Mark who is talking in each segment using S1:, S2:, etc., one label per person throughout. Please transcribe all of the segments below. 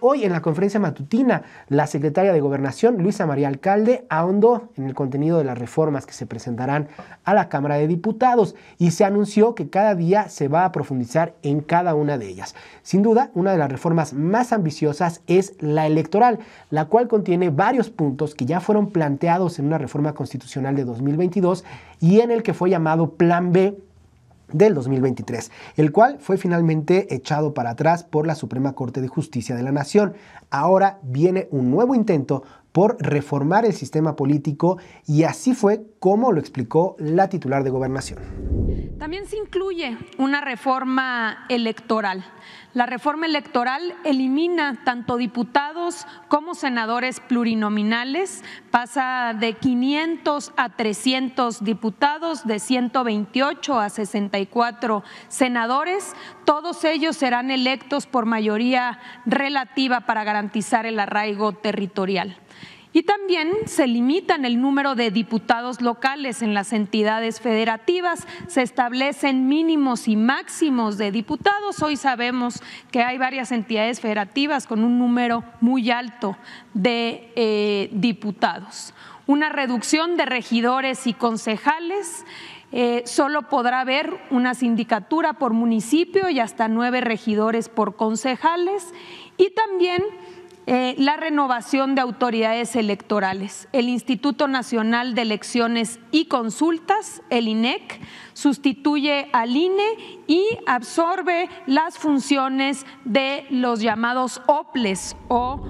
S1: Hoy en la conferencia matutina, la secretaria de Gobernación, Luisa María Alcalde, ahondó en el contenido de las reformas que se presentarán a la Cámara de Diputados y se anunció que cada día se va a profundizar en cada una de ellas. Sin duda, una de las reformas más ambiciosas es la electoral, la cual contiene varios puntos que ya fueron planteados en una reforma constitucional de 2022 y en el que fue llamado Plan B del 2023, el cual fue finalmente echado para atrás por la Suprema Corte de Justicia de la Nación. Ahora viene un nuevo intento por reformar el sistema político y así fue como lo explicó la titular de gobernación.
S2: También se incluye una reforma electoral. La reforma electoral elimina tanto diputados como senadores plurinominales, pasa de 500 a 300 diputados, de 128 a 64 senadores. Todos ellos serán electos por mayoría relativa para garantizar el arraigo territorial. Y también se limitan el número de diputados locales en las entidades federativas, se establecen mínimos y máximos de diputados. Hoy sabemos que hay varias entidades federativas con un número muy alto de eh, diputados. Una reducción de regidores y concejales. Eh, solo podrá haber una sindicatura por municipio y hasta nueve regidores por concejales. Y también eh, la renovación de autoridades electorales. El Instituto Nacional de Elecciones y Consultas, el INEC, sustituye al INE y absorbe las funciones de los llamados OPLES o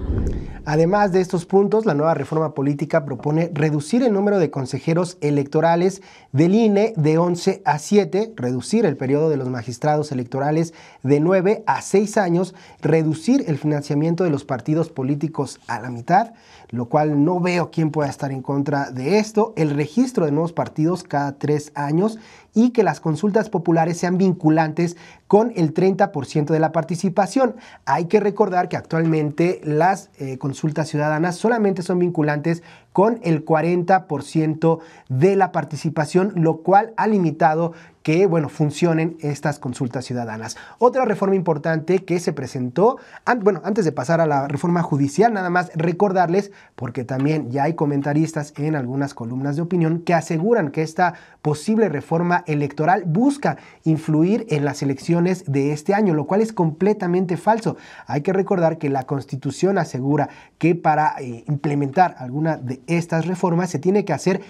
S1: Además de estos puntos, la nueva reforma política propone reducir el número de consejeros electorales del INE de 11 a 7, reducir el periodo de los magistrados electorales de 9 a 6 años, reducir el financiamiento de los partidos políticos a la mitad, lo cual no veo quién pueda estar en contra de esto, el registro de nuevos partidos cada 3 años y que las consultas populares sean vinculantes con el 30% de la participación. Hay que recordar que actualmente las eh, consultas resulta ciudadana solamente son vinculantes con el 40% de la participación, lo cual ha limitado que bueno, funcionen estas consultas ciudadanas. Otra reforma importante que se presentó, bueno, antes de pasar a la reforma judicial, nada más recordarles, porque también ya hay comentaristas en algunas columnas de opinión que aseguran que esta posible reforma electoral busca influir en las elecciones de este año, lo cual es completamente falso. Hay que recordar que la Constitución asegura que para eh, implementar alguna de estas reformas se tiene que hacer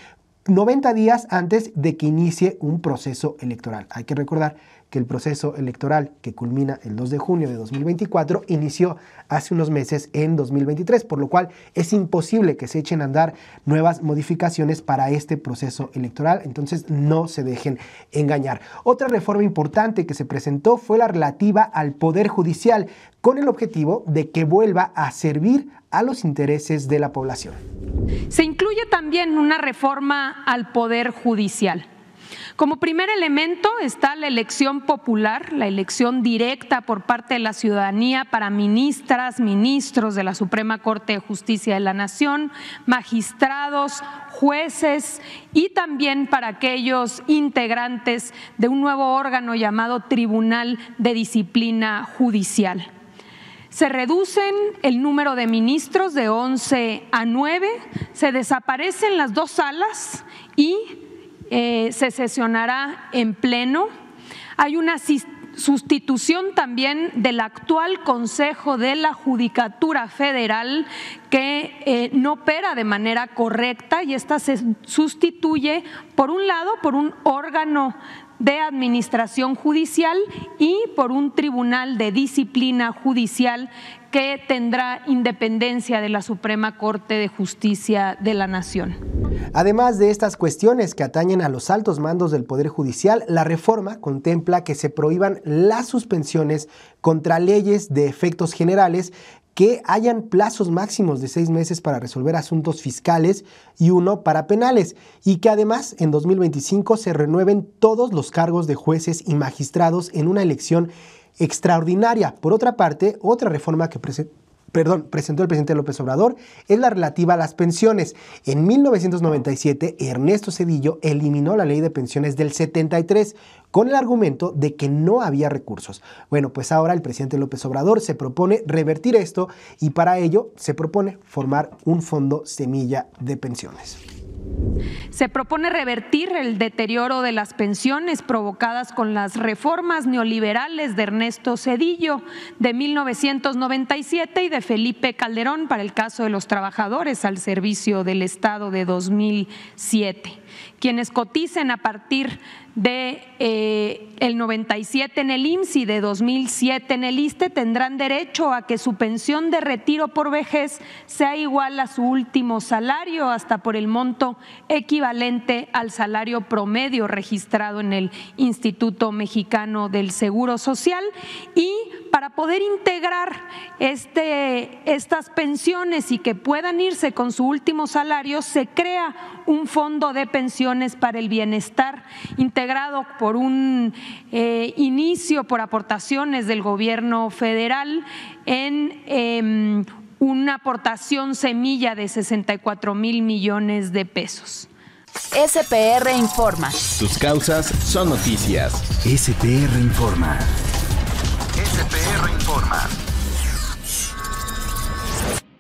S1: 90 días antes de que inicie un proceso electoral. Hay que recordar que el proceso electoral que culmina el 2 de junio de 2024 inició hace unos meses en 2023, por lo cual es imposible que se echen a andar nuevas modificaciones para este proceso electoral, entonces no se dejen engañar. Otra reforma importante que se presentó fue la relativa al Poder Judicial, con el objetivo de que vuelva a servir a los intereses de la población.
S2: Se incluye también una reforma al Poder Judicial como primer elemento está la elección popular, la elección directa por parte de la ciudadanía para ministras, ministros de la Suprema Corte de Justicia de la Nación, magistrados, jueces y también para aquellos integrantes de un nuevo órgano llamado Tribunal de Disciplina Judicial. Se reducen el número de ministros de 11 a 9, se desaparecen las dos salas y eh, se sesionará en pleno. Hay una sustitución también del actual Consejo de la Judicatura Federal que eh, no opera de manera correcta y esta se sustituye, por un lado, por un órgano de Administración Judicial y por un Tribunal de Disciplina Judicial que tendrá independencia de la Suprema Corte de Justicia de la Nación.
S1: Además de estas cuestiones que atañen a los altos mandos del Poder Judicial, la reforma contempla que se prohíban las suspensiones contra leyes de efectos generales que hayan plazos máximos de seis meses para resolver asuntos fiscales y uno para penales, y que además en 2025 se renueven todos los cargos de jueces y magistrados en una elección extraordinaria. Por otra parte, otra reforma que presenta perdón, presentó el presidente López Obrador es la relativa a las pensiones. En 1997, Ernesto Cedillo eliminó la ley de pensiones del 73 con el argumento de que no había recursos. Bueno, pues ahora el presidente López Obrador se propone revertir esto y para ello se propone formar un fondo semilla de pensiones.
S2: Se propone revertir el deterioro de las pensiones provocadas con las reformas neoliberales de Ernesto Cedillo de 1997 y de Felipe Calderón para el caso de los trabajadores al servicio del Estado de 2007 quienes coticen a partir de eh, el 97 en el y de 2007 en el ISTE tendrán derecho a que su pensión de retiro por vejez sea igual a su último salario hasta por el monto equivalente al salario promedio registrado en el Instituto Mexicano del Seguro Social y para poder integrar este, estas pensiones y que puedan irse con su último salario, se crea un fondo de pensiones para el bienestar integrado por un eh, inicio por aportaciones del gobierno federal en em, una aportación semilla de 64 mil millones de pesos. SPR Informa.
S1: Sus causas son noticias. SPR Informa. SPR Informa.